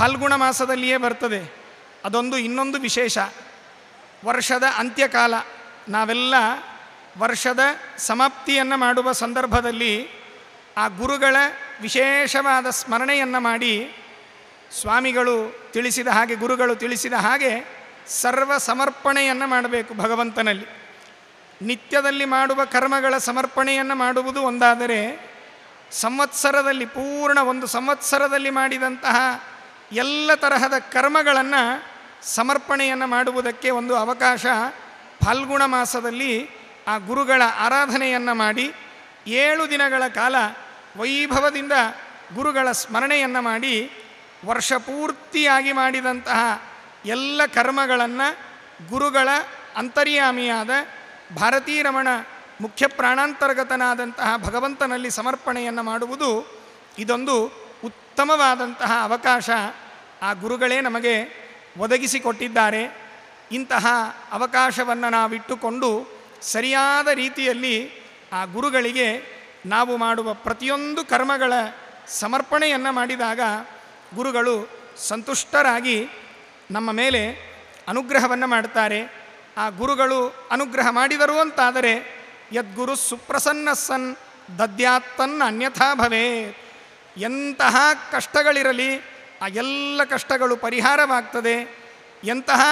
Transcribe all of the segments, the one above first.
ಫಾಲ್ಗುಣ ಮಾಸದಲ್ಲಿಯೇ ಬರ್ತದೆ ಅದೊಂದು ಇನ್ನೊಂದು ವಿಶೇಷ ವರ್ಷದ ಅಂತ್ಯಕಾಲ ನಾವೆಲ್ಲ ವರ್ಷದ ಸಮಾಪ್ತಿಯನ್ನು ಮಾಡುವ ಸಂದರ್ಭದಲ್ಲಿ ಆ ಗುರುಗಳ ವಿಶೇಷವಾದ ಸ್ಮರಣೆಯನ್ನು ಮಾಡಿ ಸ್ವಾಮಿಗಳು ತಿಳಿಸಿದ ಹಾಗೆ ಗುರುಗಳು ತಿಳಿಸಿದ ಹಾಗೆ ಸರ್ವ ಸಮರ್ಪಣೆಯನ್ನು ಮಾಡಬೇಕು ಭಗವಂತನಲ್ಲಿ ನಿತ್ಯದಲ್ಲಿ ಮಾಡುವ ಕರ್ಮಗಳ ಸಮರ್ಪಣೆಯನ್ನು ಮಾಡುವುದು ಒಂದಾದರೆ ಸಂವತ್ಸರದಲ್ಲಿ ಪೂರ್ಣ ಒಂದು ಸಂವತ್ಸರದಲ್ಲಿ ಮಾಡಿದಂತಹ ಎಲ್ಲ ತರಹದ ಕರ್ಮಗಳನ್ನು ಸಮರ್ಪಣೆಯನ್ನು ಮಾಡುವುದಕ್ಕೆ ಒಂದು ಅವಕಾಶ ಫಾಲ್ಗುಣ ಮಾಸದಲ್ಲಿ ಆ ಗುರುಗಳ ಆರಾಧನೆಯನ್ನು ಮಾಡಿ ಏಳು ದಿನಗಳ ಕಾಲ ವೈಭವದಿಂದ ಗುರುಗಳ ಸ್ಮರಣೆಯನ್ನು ಮಾಡಿ ವರ್ಷಪೂರ್ತಿಯಾಗಿ ಮಾಡಿದಂತಹ ಎಲ್ಲ ಕರ್ಮಗಳನ್ನು ಗುರುಗಳ ಅಂತರ್ಯಾಮಿಯಾದ ಭಾರತೀರಮಣ ಮುಖ್ಯ ಪ್ರಾಣಾಂತರ್ಗತನಾದಂತಹ ಭಗವಂತನಲ್ಲಿ ಸಮರ್ಪಣೆಯನ್ನು ಮಾಡುವುದು ಇದೊಂದು ಉತ್ತಮವಾದಂತಹ ಅವಕಾಶ ಆ ಗುರುಗಳೇ ನಮಗೆ ಒದಗಿಸಿಕೊಟ್ಟಿದ್ದಾರೆ ಇಂತಹ ಅವಕಾಶವನ್ನು ನಾವಿಟ್ಟುಕೊಂಡು ಸರಿಯಾದ ರೀತಿಯಲ್ಲಿ ಆ ಗುರುಗಳಿಗೆ ನಾವು ಮಾಡುವ ಪ್ರತಿಯೊಂದು ಕರ್ಮಗಳ ಸಮರ್ಪಣೆಯನ್ನು ಮಾಡಿದಾಗ ಗುರುಗಳು ಸಂತುಷ್ಟರಾಗಿ ನಮ್ಮ ಮೇಲೆ ಅನುಗ್ರಹವನ್ನು ಮಾಡುತ್ತಾರೆ ಆ ಗುರುಗಳು ಅನುಗ್ರಹ ಮಾಡಿದರು ಅಂತಾದರೆ ಯದ್ಗುರು ಸುಪ್ರಸನ್ನ ಸನ್ ದದ್ಯಾತ್ತನ್ ಅನ್ಯಥಾ ಭವೇ ಎಂತಹ ಕಷ್ಟಗಳಿರಲಿ ಆ ಎಲ್ಲ ಕಷ್ಟಗಳು ಪರಿಹಾರವಾಗ್ತದೆ ಎಂತಹ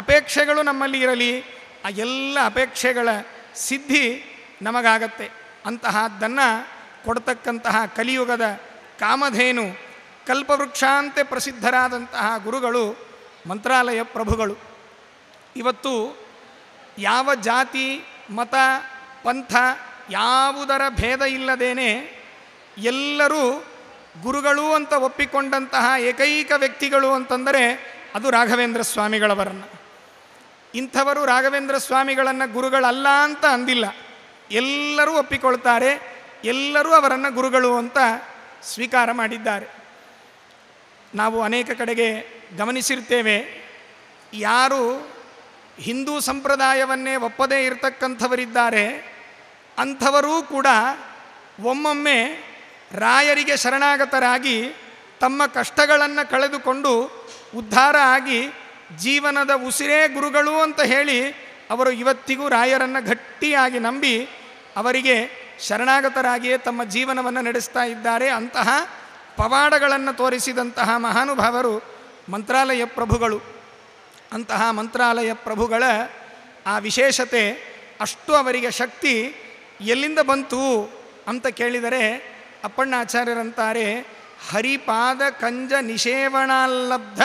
ಅಪೇಕ್ಷೆಗಳು ನಮ್ಮಲ್ಲಿ ಇರಲಿ ಆ ಎಲ್ಲ ಅಪೇಕ್ಷೆಗಳ ಸಿದ್ಧಿ ನಮಗಾಗತ್ತೆ ಅಂತಹದ್ದನ್ನು ಕೊಡ್ತಕ್ಕಂತಹ ಕಲಿಯುಗದ ಕಾಮಧೇನು ಕಲ್ಪವೃಕ್ಷಾಂತೆ ಪ್ರಸಿದ್ಧರಾದಂತಹ ಗುರುಗಳು ಮಂತ್ರಾಲಯ ಪ್ರಭುಗಳು ಇವತ್ತು ಯಾವ ಜಾತಿ ಮತ ಪಂಥ ಯಾವುದರ ಭೇದ ಇಲ್ಲದೇನೆ ಎಲ್ಲರೂ ಗುರುಗಳು ಅಂತ ಒಪ್ಪಿಕೊಂಡಂತಹ ಏಕೈಕ ವ್ಯಕ್ತಿಗಳು ಅಂತಂದರೆ ಅದು ರಾಘವೇಂದ್ರ ಸ್ವಾಮಿಗಳವರನ್ನು ಇಂಥವರು ರಾಘವೇಂದ್ರ ಸ್ವಾಮಿಗಳನ್ನು ಗುರುಗಳಲ್ಲ ಅಂತ ಅಂದಿಲ್ಲ ಎಲ್ಲರೂ ಒಪ್ಪಿಕೊಳ್ತಾರೆ ಎಲ್ಲರೂ ಅವರನ್ನು ಗುರುಗಳು ಅಂತ ಸ್ವೀಕಾರ ಮಾಡಿದ್ದಾರೆ ನಾವು ಅನೇಕ ಕಡೆಗೆ ಗಮನಿಸಿರ್ತೇವೆ ಯಾರು ಹಿಂದೂ ಸಂಪ್ರದಾಯವನ್ನೇ ಒಪ್ಪದೇ ಇರತಕ್ಕಂಥವರಿದ್ದಾರೆ ಅಂಥವರೂ ಕೂಡ ಒಮ್ಮೊಮ್ಮೆ ರಾಯರಿಗೆ ಶರಣಾಗತರಾಗಿ ತಮ್ಮ ಕಷ್ಟಗಳನ್ನು ಕಳೆದುಕೊಂಡು ಉದ್ಧಾರ ಆಗಿ ಜೀವನದ ಉಸಿರೇ ಗುರುಗಳು ಅಂತ ಹೇಳಿ ಅವರು ಇವತ್ತಿಗೂ ರಾಯರನ್ನು ಗಟ್ಟಿಯಾಗಿ ನಂಬಿ ಅವರಿಗೆ ಶರಣಾಗತರಾಗಿಯೇ ತಮ್ಮ ಜೀವನವನ್ನು ನಡೆಸ್ತಾ ಇದ್ದಾರೆ ಅಂತಹ ಪವಾಡಗಳನ್ನು ತೋರಿಸಿದಂತಹ ಮಹಾನುಭಾವರು ಮಂತ್ರಾಲಯ ಪ್ರಭುಗಳು ಅಂತಹ ಮಂತ್ರಾಲಯ ಪ್ರಭುಗಳ ಆ ವಿಶೇಷತೆ ಅಷ್ಟು ಅವರಿಗೆ ಶಕ್ತಿ ಎಲ್ಲಿಂದ ಬಂತು ಅಂತ ಕೇಳಿದರೆ ಅಪ್ಪಣ್ಣ ಆಚಾರ್ಯರಂತಾರೆ ಹರಿಪಾದ ಕಂಜ ನಿಷೇವಣಾಲಬ್ಧ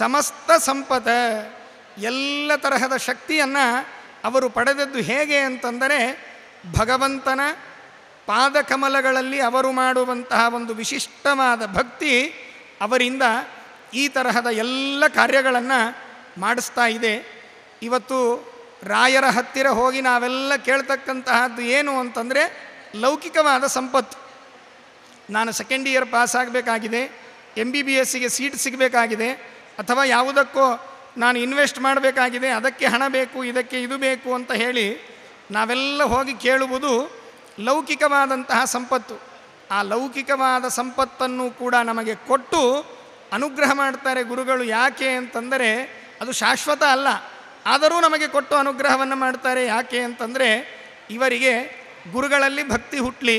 ಸಮಸ್ತ ಸಂಪದ ಎಲ್ಲ ತರಹದ ಶಕ್ತಿಯನ್ನು ಅವರು ಪಡೆದದ್ದು ಹೇಗೆ ಅಂತಂದರೆ ಭಗವಂತನ ಪಾದಕಮಲಗಳಲ್ಲಿ ಅವರು ಮಾಡುವಂತಹ ಒಂದು ವಿಶಿಷ್ಟವಾದ ಭಕ್ತಿ ಅವರಿಂದ ಈ ತರಹದ ಎಲ್ಲ ಕಾರ್ಯಗಳನ್ನು ಮಾಡಿಸ್ತಾ ಇದೆ ಇವತ್ತು ರಾಯರ ಹತ್ತಿರ ಹೋಗಿ ನಾವೆಲ್ಲ ಕೇಳ್ತಕ್ಕಂತಹದ್ದು ಏನು ಅಂತಂದರೆ ಲೌಕಿಕವಾದ ಸಂಪತ್ತು ನಾನು ಸೆಕೆಂಡ್ ಇಯರ್ ಪಾಸ್ ಆಗಬೇಕಾಗಿದೆ ಎಮ್ ಬಿ ಬಿ ಎಸ್ಸಿಗೆ ಸೀಟ್ ಸಿಗಬೇಕಾಗಿದೆ ಅಥವಾ ಯಾವುದಕ್ಕೋ ನಾನು ಇನ್ವೆಸ್ಟ್ ಮಾಡಬೇಕಾಗಿದೆ ಅದಕ್ಕೆ ಹಣ ಬೇಕು ಇದಕ್ಕೆ ಇದು ಬೇಕು ಅಂತ ಹೇಳಿ ನಾವೆಲ್ಲ ಹೋಗಿ ಕೇಳುವುದು ಲೌಕಿಕವಾದಂತಹ ಸಂಪತ್ತು ಆ ಲೌಕಿಕವಾದ ಸಂಪತ್ತನ್ನು ಕೂಡ ನಮಗೆ ಕೊಟ್ಟು ಅನುಗ್ರಹ ಮಾಡ್ತಾರೆ ಗುರುಗಳು ಯಾಕೆ ಅಂತಂದರೆ ಅದು ಶಾಶ್ವತ ಅಲ್ಲ ಆದರೂ ನಮಗೆ ಕೊಟ್ಟು ಅನುಗ್ರಹವನ್ನು ಮಾಡ್ತಾರೆ ಯಾಕೆ ಅಂತಂದರೆ ಇವರಿಗೆ ಗುರುಗಳಲ್ಲಿ ಭಕ್ತಿ ಹುಟ್ಟಲಿ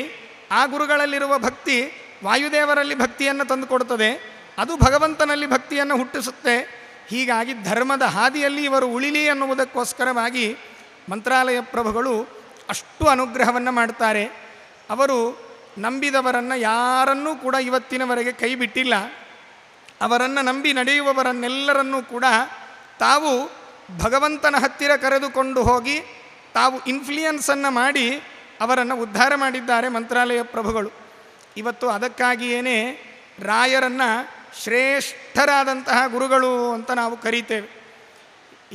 ಆ ಗುರುಗಳಲ್ಲಿರುವ ಭಕ್ತಿ ವಾಯುದೇವರಲ್ಲಿ ಭಕ್ತಿಯನ್ನು ತಂದುಕೊಡುತ್ತದೆ ಅದು ಭಗವಂತನಲ್ಲಿ ಭಕ್ತಿಯನ್ನು ಹುಟ್ಟಿಸುತ್ತೆ ಹೀಗಾಗಿ ಧರ್ಮದ ಹಾದಿಯಲ್ಲಿ ಇವರು ಉಳಿಲಿ ಅನ್ನುವುದಕ್ಕೋಸ್ಕರವಾಗಿ ಮಂತ್ರಾಲಯ ಪ್ರಭುಗಳು ಅಷ್ಟು ಅನುಗ್ರಹವನ್ನು ಮಾಡ್ತಾರೆ ಅವರು ನಂಬಿದವರನ್ನು ಯಾರನ್ನೂ ಕೂಡ ಇವತ್ತಿನವರೆಗೆ ಕೈ ಬಿಟ್ಟಿಲ್ಲ ಅವರನ್ನು ನಂಬಿ ನಡೆಯುವವರನ್ನೆಲ್ಲರನ್ನೂ ಕೂಡ ತಾವು ಭಗವಂತನ ಹತ್ತಿರ ಕರೆದುಕೊಂಡು ಹೋಗಿ ತಾವು ಇನ್ಫ್ಲೂಯೆನ್ಸನ್ನು ಮಾಡಿ ಅವರನ್ನು ಉದ್ಧಾರ ಮಾಡಿದ್ದಾರೆ ಮಂತ್ರಾಲಯ ಪ್ರಭುಗಳು ಇವತ್ತು ಅದಕ್ಕಾಗಿಯೇ ರಾಯರನ್ನು ಶ್ರೇಷ್ಠರಾದಂತಹ ಗುರುಗಳು ಅಂತ ನಾವು ಕರೀತೇವೆ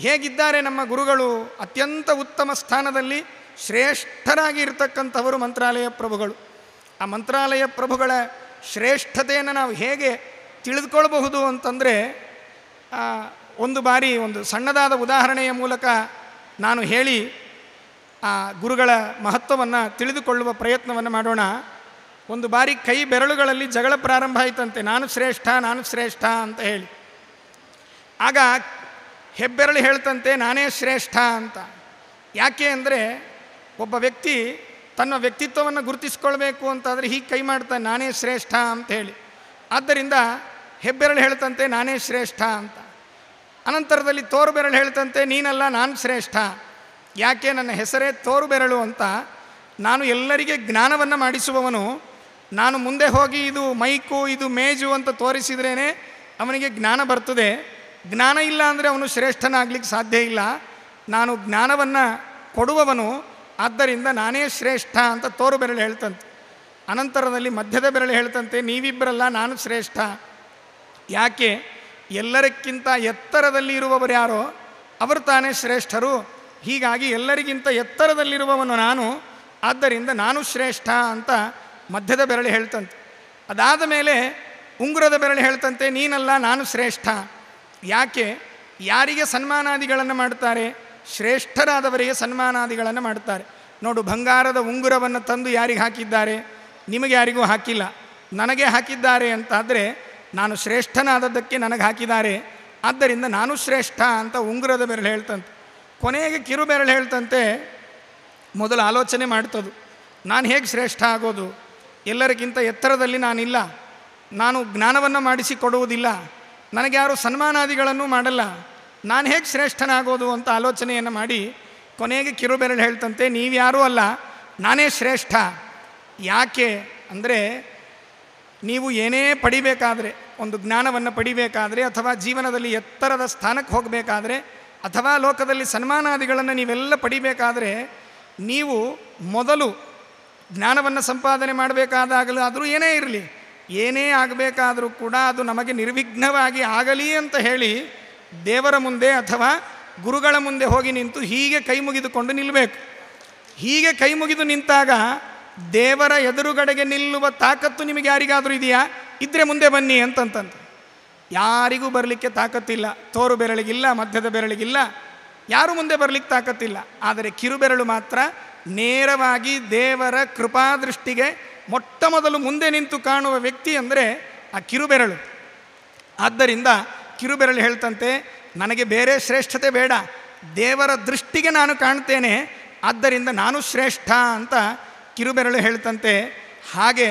ಹೇಗಿದ್ದಾರೆ ನಮ್ಮ ಗುರುಗಳು ಅತ್ಯಂತ ಉತ್ತಮ ಸ್ಥಾನದಲ್ಲಿ ಶ್ರೇಷ್ಠರಾಗಿ ಇರತಕ್ಕಂಥವರು ಮಂತ್ರಾಲಯ ಪ್ರಭುಗಳು ಆ ಮಂತ್ರಾಲಯ ಪ್ರಭುಗಳ ಶ್ರೇಷ್ಠತೆಯನ್ನು ನಾವು ಹೇಗೆ ತಿಳಿದುಕೊಳ್ಬಹುದು ಅಂತಂದರೆ ಒಂದು ಬಾರಿ ಒಂದು ಸಣ್ಣದಾದ ಉದಾಹರಣೆಯ ಮೂಲಕ ನಾನು ಹೇಳಿ ಆ ಗುರುಗಳ ಮಹತ್ವವನ್ನು ತಿಳಿದುಕೊಳ್ಳುವ ಪ್ರಯತ್ನವನ್ನು ಮಾಡೋಣ ಒಂದು ಬಾರಿ ಕೈ ಬೆರಳುಗಳಲ್ಲಿ ಜಗಳ ಪ್ರಾರಂಭ ಆಯಿತಂತೆ ನಾನು ಶ್ರೇಷ್ಠ ನಾನು ಶ್ರೇಷ್ಠ ಅಂತ ಹೇಳಿ ಆಗ ಹೆಬ್ಬೆರಳು ಹೇಳ್ತಂತೆ ನಾನೇ ಶ್ರೇಷ್ಠ ಅಂತ ಯಾಕೆ ಅಂದರೆ ಒಬ್ಬ ವ್ಯಕ್ತಿ ತನ್ನ ವ್ಯಕ್ತಿತ್ವವನ್ನು ಗುರುತಿಸ್ಕೊಳ್ಬೇಕು ಅಂತಾದರೆ ಹೀಗೆ ಕೈ ಮಾಡ್ತಾನೆ ನಾನೇ ಶ್ರೇಷ್ಠ ಅಂತ ಹೇಳಿ ಆದ್ದರಿಂದ ಹೆಬ್ಬೆರಳು ಹೇಳ್ತಂತೆ ನಾನೇ ಶ್ರೇಷ್ಠ ಅಂತ ಅನಂತರದಲ್ಲಿ ತೋರು ಬೆರಳು ಹೇಳ್ತಂತೆ ನೀನಲ್ಲ ನಾನು ಶ್ರೇಷ್ಠ ಯಾಕೆ ನನ್ನ ಹೆಸರೇ ತೋರು ಬೆರಳು ಅಂತ ನಾನು ಎಲ್ಲರಿಗೆ ಜ್ಞಾನವನ್ನು ಮಾಡಿಸುವವನು ನಾನು ಮುಂದೆ ಹೋಗಿ ಇದು ಮೈಕು ಇದು ಮೇಜು ಅಂತ ತೋರಿಸಿದ್ರೇ ಅವನಿಗೆ ಜ್ಞಾನ ಬರ್ತದೆ ಜ್ಞಾನ ಇಲ್ಲ ಅಂದರೆ ಅವನು ಶ್ರೇಷ್ಠನಾಗಲಿಕ್ಕೆ ಸಾಧ್ಯ ಇಲ್ಲ ನಾನು ಜ್ಞಾನವನ್ನು ಕೊಡುವವನು ಆದ್ದರಿಂದ ನಾನೇ ಶ್ರೇಷ್ಠ ಅಂತ ತೋರು ಬೆರಳು ಹೇಳ್ತಂತೆ ಅನಂತರದಲ್ಲಿ ಮಧ್ಯದ ಬೆರಳು ಹೇಳ್ತಂತೆ ನೀವಿಬ್ಬರಲ್ಲ ನಾನು ಶ್ರೇಷ್ಠ ಯಾಕೆ ಎಲ್ಲರಕ್ಕಿಂತ ಎತ್ತರದಲ್ಲಿ ಇರುವವರು ಯಾರೋ ಅವರು ತಾನೇ ಶ್ರೇಷ್ಠರು ಹೀಗಾಗಿ ಎಲ್ಲರಿಗಿಂತ ಎತ್ತರದಲ್ಲಿರುವವನು ನಾನು ಆದ್ದರಿಂದ ನಾನು ಶ್ರೇಷ್ಠ ಅಂತ ಮಧ್ಯದ ಬೆರಳು ಹೇಳ್ತಂತೆ ಅದಾದ ಮೇಲೆ ಉಂಗುರದ ಬೆರಳು ಹೇಳ್ತಂತೆ ನೀನಲ್ಲ ನಾನು ಶ್ರೇಷ್ಠ ಯಾಕೆ ಯಾರಿಗೆ ಸನ್ಮಾನಾದಿಗಳನ್ನು ಮಾಡ್ತಾರೆ ಶ್ರೇಷ್ಠರಾದವರಿಗೆ ಸನ್ಮಾನಾದಿಗಳನ್ನು ಮಾಡ್ತಾರೆ ನೋಡು ಬಂಗಾರದ ಉಂಗುರವನ್ನು ತಂದು ಯಾರಿಗೆ ಹಾಕಿದ್ದಾರೆ ನಿಮಗೆ ಯಾರಿಗೂ ಹಾಕಿಲ್ಲ ನನಗೆ ಹಾಕಿದ್ದಾರೆ ಅಂತಾದರೆ ನಾನು ಶ್ರೇಷ್ಠನಾದದ್ದಕ್ಕೆ ನನಗೆ ಹಾಕಿದ್ದಾರೆ ಆದ್ದರಿಂದ ನಾನು ಶ್ರೇಷ್ಠ ಅಂತ ಉಂಗುರದ ಬೆರಳು ಹೇಳ್ತಂತೆ ಕೊನೆಗೆ ಕಿರುಬೆರಳು ಹೇಳ್ತಂತೆ ಮೊದಲು ಆಲೋಚನೆ ಮಾಡ್ತದು ನಾನು ಹೇಗೆ ಶ್ರೇಷ್ಠ ಆಗೋದು ಎಲ್ಲರಿಗಿಂತ ಎತ್ತರದಲ್ಲಿ ನಾನಿಲ್ಲ ನಾನು ಜ್ಞಾನವನ್ನು ಮಾಡಿಸಿಕೊಡುವುದಿಲ್ಲ ನನಗೆ ಯಾರು ಸನ್ಮಾನಾದಿಗಳನ್ನು ಮಾಡಲ್ಲ ನಾನು ಹೇಗೆ ಶ್ರೇಷ್ಠನಾಗೋದು ಅಂತ ಆಲೋಚನೆಯನ್ನು ಮಾಡಿ ಕೊನೆಗೆ ಕಿರುಬೆರಳು ಹೇಳ್ತಂತೆ ನೀವ್ಯಾರೂ ಅಲ್ಲ ನಾನೇ ಶ್ರೇಷ್ಠ ಯಾಕೆ ಅಂದರೆ ನೀವು ಏನೇ ಪಡಿಬೇಕಾದರೆ ಒಂದು ಜ್ಞಾನವನ್ನು ಪಡಿಬೇಕಾದರೆ ಅಥವಾ ಜೀವನದಲ್ಲಿ ಎತ್ತರದ ಸ್ಥಾನಕ್ಕೆ ಹೋಗಬೇಕಾದ್ರೆ ಅಥವಾ ಲೋಕದಲ್ಲಿ ಸನ್ಮಾನಾದಿಗಳನ್ನು ನೀವೆಲ್ಲ ಪಡಿಬೇಕಾದರೆ ನೀವು ಮೊದಲು ಜ್ಞಾನವನ್ನು ಸಂಪಾದನೆ ಮಾಡಬೇಕಾದಾಗಲೂ ಆದರೂ ಏನೇ ಇರಲಿ ಏನೇ ಆಗಬೇಕಾದರೂ ಕೂಡ ಅದು ನಮಗೆ ನಿರ್ವಿಘ್ನವಾಗಿ ಆಗಲಿ ಅಂತ ಹೇಳಿ ದೇವರ ಮುಂದೆ ಅಥವಾ ಗುರುಗಳ ಮುಂದೆ ಹೋಗಿ ನಿಂತು ಹೀಗೆ ಕೈ ಮುಗಿದುಕೊಂಡು ನಿಲ್ಲಬೇಕು ಹೀಗೆ ಕೈ ಮುಗಿದು ನಿಂತಾಗ ದೇವರ ಎದುರುಗಡೆಗೆ ನಿಲ್ಲುವ ತಾಕತ್ತು ನಿಮಗೆ ಯಾರಿಗಾದರೂ ಇದೆಯಾ ಇದ್ದರೆ ಮುಂದೆ ಬನ್ನಿ ಅಂತಂತಂತ ಯಾರಿಗೂ ಬರಲಿಕ್ಕೆ ತಾಕತ್ತಿಲ್ಲ ತೋರು ಬೆರಳಿಗಿಲ್ಲ ಮಧ್ಯದ ಬೆರಳಿಗಿಲ್ಲ ಯಾರು ಮುಂದೆ ಬರಲಿಕ್ಕೆ ತಾಕತ್ತಿಲ್ಲ ಆದರೆ ಕಿರುಬೆರಳು ಮಾತ್ರ ನೇರವಾಗಿ ದೇವರ ಕೃಪಾದೃಷ್ಟಿಗೆ ಮೊಟ್ಟ ಮೊದಲು ಮುಂದೆ ನಿಂತು ಕಾಣುವ ವ್ಯಕ್ತಿ ಅಂದರೆ ಆ ಕಿರುಬೆರಳು ಆದ್ದರಿಂದ ಕಿರುಬೆರಳು ಹೇಳ್ತಂತೆ ನನಗೆ ಬೇರೆ ಶ್ರೇಷ್ಠತೆ ಬೇಡ ದೇವರ ದೃಷ್ಟಿಗೆ ನಾನು ಕಾಣ್ತೇನೆ ಆದ್ದರಿಂದ ನಾನು ಶ್ರೇಷ್ಠ ಅಂತ ಕಿರುಬೆರಳು ಹೇಳ್ತಂತೆ ಹಾಗೆ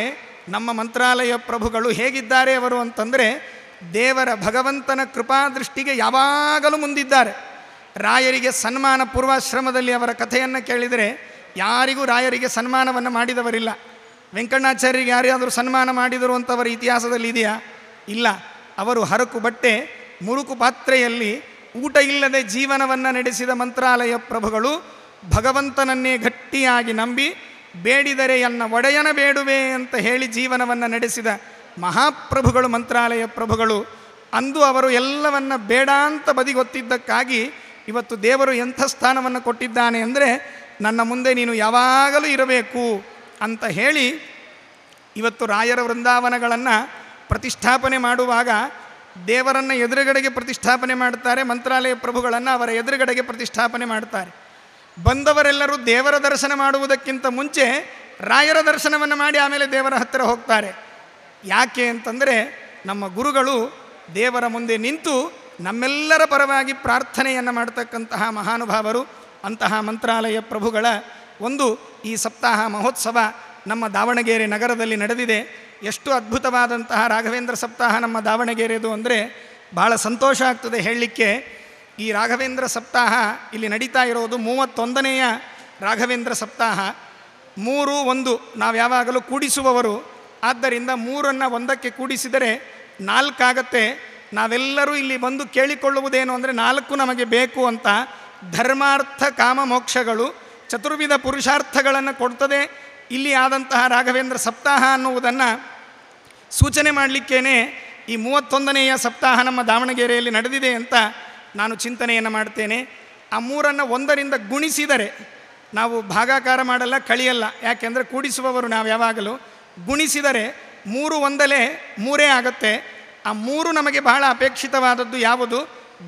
ನಮ್ಮ ಮಂತ್ರಾಲಯ ಪ್ರಭುಗಳು ಹೇಗಿದ್ದಾರೆ ಅವರು ಅಂತಂದರೆ ದೇವರ ಭಗವಂತನ ಕೃಪಾದೃಷ್ಟಿಗೆ ಯಾವಾಗಲೂ ಮುಂದಿದ್ದಾರೆ ರಾಯರಿಗೆ ಸನ್ಮಾನ ಪೂರ್ವಾಶ್ರಮದಲ್ಲಿ ಅವರ ಕಥೆಯನ್ನು ಕೇಳಿದರೆ ಯಾರಿಗೂ ರಾಯರಿಗೆ ಸನ್ಮಾನವನ್ನು ಮಾಡಿದವರಿಲ್ಲ ವೆಂಕಣ್ಣಾಚಾರ್ಯರಿಗೆ ಯಾರ್ಯಾದರೂ ಸನ್ಮಾನ ಮಾಡಿದರು ಅಂತವರ ಇತಿಹಾಸದಲ್ಲಿ ಇದೆಯಾ ಇಲ್ಲ ಅವರು ಹರಕು ಬಟ್ಟೆ ಮುರುಕು ಪಾತ್ರೆಯಲ್ಲಿ ಊಟ ಇಲ್ಲದೆ ಜೀವನವನ್ನು ನಡೆಸಿದ ಮಂತ್ರಾಲಯ ಪ್ರಭುಗಳು ಭಗವಂತನನ್ನೇ ಗಟ್ಟಿಯಾಗಿ ನಂಬಿ ಬೇಡಿದರೆ ಎನ್ನ ಒಡೆಯನ ಬೇಡುವೆ ಅಂತ ಹೇಳಿ ಜೀವನವನ್ನು ನಡೆಸಿದ ಮಹಾಪ್ರಭುಗಳು ಮಂತ್ರಾಲಯ ಪ್ರಭುಗಳು ಅಂದು ಅವರು ಎಲ್ಲವನ್ನ ಬೇಡ ಅಂತ ಬದಿಗೊತ್ತಿದ್ದಕ್ಕಾಗಿ ಇವತ್ತು ದೇವರು ಎಂಥ ಸ್ಥಾನವನ್ನು ಕೊಟ್ಟಿದ್ದಾನೆ ಅಂದರೆ ನನ್ನ ಮುಂದೆ ನೀನು ಯಾವಾಗಲೂ ಇರಬೇಕು ಅಂತ ಹೇಳಿ ಇವತ್ತು ರಾಯರ ವೃಂದಾವನಗಳನ್ನು ಪ್ರತಿಷ್ಠಾಪನೆ ಮಾಡುವಾಗ ದೇವರನ್ನು ಎದುರುಗಡೆಗೆ ಪ್ರತಿಷ್ಠಾಪನೆ ಮಾಡ್ತಾರೆ ಮಂತ್ರಾಲಯ ಪ್ರಭುಗಳನ್ನು ಅವರ ಎದುರುಗಡೆಗೆ ಪ್ರತಿಷ್ಠಾಪನೆ ಮಾಡ್ತಾರೆ ಬಂದವರೆಲ್ಲರೂ ದೇವರ ದರ್ಶನ ಮಾಡುವುದಕ್ಕಿಂತ ಮುಂಚೆ ರಾಯರ ದರ್ಶನವನ್ನು ಮಾಡಿ ಆಮೇಲೆ ದೇವರ ಹತ್ತಿರ ಹೋಗ್ತಾರೆ ಯಾಕೆ ಅಂತಂದರೆ ನಮ್ಮ ಗುರುಗಳು ದೇವರ ಮುಂದೆ ನಿಂತು ನಮ್ಮೆಲ್ಲರ ಪರವಾಗಿ ಪ್ರಾರ್ಥನೆಯನ್ನು ಮಾಡತಕ್ಕಂತಹ ಮಹಾನುಭಾವರು ಅಂತಹ ಮಂತ್ರಾಲಯ ಪ್ರಭುಗಳ ಒಂದು ಈ ಸಪ್ತಾಹ ಮಹೋತ್ಸವ ನಮ್ಮ ದಾವಣಗೆರೆ ನಗರದಲ್ಲಿ ನಡೆದಿದೆ ಎಷ್ಟು ಅದ್ಭುತವಾದಂತಹ ರಾಘವೇಂದ್ರ ಸಪ್ತಾಹ ನಮ್ಮ ದಾವಣಗೆರೆದು ಅಂದರೆ ಭಾಳ ಸಂತೋಷ ಆಗ್ತದೆ ಹೇಳಲಿಕ್ಕೆ ಈ ರಾಘವೇಂದ್ರ ಸಪ್ತಾಹ ಇಲ್ಲಿ ನಡೀತಾ ಇರೋದು ಮೂವತ್ತೊಂದನೆಯ ರಾಘವೇಂದ್ರ ಸಪ್ತಾಹ ಮೂರು ಒಂದು ನಾವು ಯಾವಾಗಲೂ ಕೂಡಿಸುವವರು ಆದ್ದರಿಂದ ಮೂರನ್ನು ಒಂದಕ್ಕೆ ಕೂಡಿಸಿದರೆ ನಾಲ್ಕಾಗತ್ತೆ ನಾವೆಲ್ಲರೂ ಇಲ್ಲಿ ಬಂದು ಕೇಳಿಕೊಳ್ಳುವುದೇನು ಅಂದರೆ ನಾಲ್ಕು ನಮಗೆ ಬೇಕು ಅಂತ ಧರ್ಮಾರ್ಥ ಕಾಮ ಮೋಕ್ಷಗಳು ಚತುರ್ವಿಧ ಪುರುಷಾರ್ಥಗಳನ್ನು ಕೊಡ್ತದೆ ಇಲ್ಲಿ ಆದಂತಹ ರಾಘವೇಂದ್ರ ಸಪ್ತಾಹ ಅನ್ನುವುದನ್ನು ಸೂಚನೆ ಮಾಡಲಿಕ್ಕೇನೆ ಈ ಮೂವತ್ತೊಂದನೆಯ ಸಪ್ತಾಹ ನಮ್ಮ ದಾವಣಗೆರೆಯಲ್ಲಿ ನಡೆದಿದೆ ಅಂತ ನಾನು ಚಿಂತನೆಯನ್ನು ಮಾಡ್ತೇನೆ ಆ ಮೂರನ್ನು ಒಂದರಿಂದ ಗುಣಿಸಿದರೆ ನಾವು ಭಾಗಾಕಾರ ಮಾಡಲ್ಲ ಕಳಿಯಲ್ಲ ಯಾಕೆಂದರೆ ಕೂಡಿಸುವವರು ನಾವು ಯಾವಾಗಲೂ ಗುಣಿಸಿದರೆ ಮೂರು ಒಂದಲೇ ಮೂರೇ ಆಗತ್ತೆ ಆ ಮೂರು ನಮಗೆ ಬಹಳ ಅಪೇಕ್ಷಿತವಾದದ್ದು ಯಾವುದು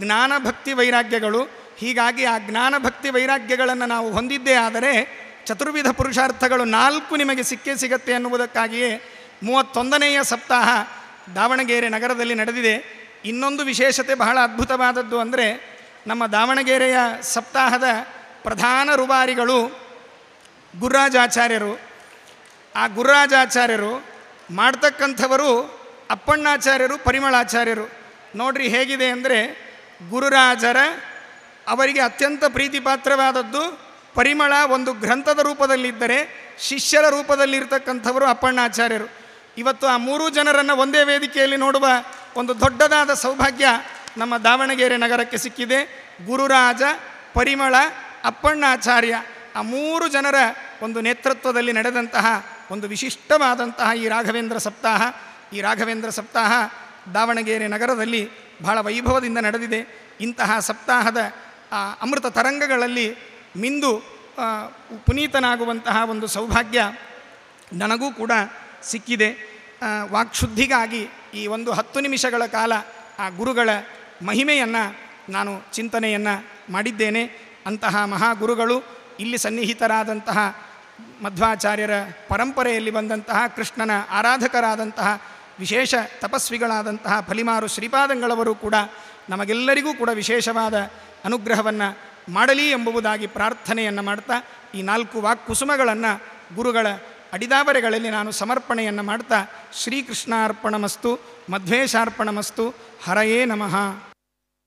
ಜ್ಞಾನ ಭಕ್ತಿ ವೈರಾಗ್ಯಗಳು ಹೀಗಾಗಿ ಆ ಜ್ಞಾನ ಭಕ್ತಿ ವೈರಾಗ್ಯಗಳನ್ನು ನಾವು ಹೊಂದಿದ್ದೇ ಆದರೆ ಚತುರ್ವಿಧ ಪುರುಷಾರ್ಥಗಳು ನಾಲ್ಕು ನಿಮಗೆ ಸಿಕ್ಕೇ ಸಿಗತ್ತೆ ಅನ್ನುವುದಕ್ಕಾಗಿಯೇ ಮೂವತ್ತೊಂದನೆಯ ಸಪ್ತಾಹ ದಾವಣಗೆರೆ ನಗರದಲ್ಲಿ ನಡೆದಿದೆ ಇನ್ನೊಂದು ವಿಶೇಷತೆ ಬಹಳ ಅದ್ಭುತವಾದದ್ದು ಅಂದರೆ ನಮ್ಮ ದಾವಣಗೆರೆಯ ಸಪ್ತಾಹದ ಪ್ರಧಾನ ರುಬಾರಿಗಳು ಗುರುರಾಜಾಚಾರ್ಯರು ಆ ಗುರುರಾಜಾಚಾರ್ಯರು ಮಾಡ್ತಕ್ಕಂಥವರು ಅಪ್ಪಣ್ಣಾಚಾರ್ಯರು ಪರಿಮಳಾಚಾರ್ಯರು ನೋಡ್ರಿ ಹೇಗಿದೆ ಅಂದರೆ ಗುರುರಾಜರ ಅವರಿಗೆ ಅತ್ಯಂತ ಪ್ರೀತಿಪಾತ್ರವಾದದ್ದು ಪರಿಮಳ ಒಂದು ಗ್ರಂಥದ ರೂಪದಲ್ಲಿದ್ದರೆ ಶಿಷ್ಯರ ರೂಪದಲ್ಲಿರ್ತಕ್ಕಂಥವರು ಅಪ್ಪಣ್ಣಾಚಾರ್ಯರು ಇವತ್ತು ಆ ಮೂರು ಜನರನ್ನು ಒಂದೇ ವೇದಿಕೆಯಲ್ಲಿ ನೋಡುವ ಒಂದು ದೊಡ್ಡದಾದ ಸೌಭಾಗ್ಯ ನಮ್ಮ ದಾವಣಗೆರೆ ನಗರಕ್ಕೆ ಸಿಕ್ಕಿದೆ ಗುರುರಾಜ ಪರಿಮಳ ಅಪ್ಪಣ್ಣಾಚಾರ್ಯ ಆ ಮೂರು ಜನರ ಒಂದು ನೇತೃತ್ವದಲ್ಲಿ ನಡೆದಂತಹ ಒಂದು ವಿಶಿಷ್ಟವಾದಂತಹ ಈ ರಾಘವೇಂದ್ರ ಸಪ್ತಾಹ ಈ ರಾಘವೇಂದ್ರ ಸಪ್ತಾಹ ದಾವಣಗೆರೆ ನಗರದಲ್ಲಿ ಬಹಳ ವೈಭವದಿಂದ ನಡೆದಿದೆ ಇಂತಹ ಸಪ್ತಾಹದ ಅಮೃತ ತರಂಗಗಳಲ್ಲಿ ಮಿಂದು ಪುನೀತನಾಗುವಂತಹ ಒಂದು ಸೌಭಾಗ್ಯ ನನಗೂ ಕೂಡ ಸಿಕ್ಕಿದೆ ವಾಕ್ಶುದ್ಧಿಗಾಗಿ ಈ ಒಂದು ಹತ್ತು ನಿಮಿಷಗಳ ಕಾಲ ಆ ಗುರುಗಳ ಮಹಿಮೆಯನ್ನು ನಾನು ಚಿಂತನೆಯನ್ನು ಮಾಡಿದ್ದೇನೆ ಅಂತಹ ಮಹಾಗುರುಗಳು ಇಲ್ಲಿ ಸನ್ನಿಹಿತರಾದಂತಹ ಮಧ್ವಾಚಾರ್ಯರ ಪರಂಪರೆಯಲ್ಲಿ ಬಂದಂತಹ ಕೃಷ್ಣನ ಆರಾಧಕರಾದಂತಹ ವಿಶೇಷ ತಪಸ್ವಿಗಳಾದಂತಹ ಫಲಿಮಾರು ಶ್ರೀಪಾದಂಗಳವರು ಕೂಡ ನಮಗೆಲ್ಲರಿಗೂ ಕೂಡ ವಿಶೇಷವಾದ ಅನುಗ್ರಹವನ್ನು ಮಾಡಲಿ ಎಂಬುದಾಗಿ ಪ್ರಾರ್ಥನೆಯನ್ನು ಮಾಡ್ತಾ ಈ ನಾಲ್ಕು ವಾಕ್ಕುಸುಮಗಳನ್ನು ಗುರುಗಳ ಅಡಿದಾವರೆಗಳಲ್ಲಿ ನಾನು ಸಮರ್ಪಣೆಯನ್ನು ಮಾಡ್ತಾ ಶ್ರೀಕೃಷ್ಣಾರ್ಪಣಮಸ್ತು ಮಸ್ತು ಮಧ್ವೇಶಾರ್ಪಣ ಹರಯೇ ನಮಃ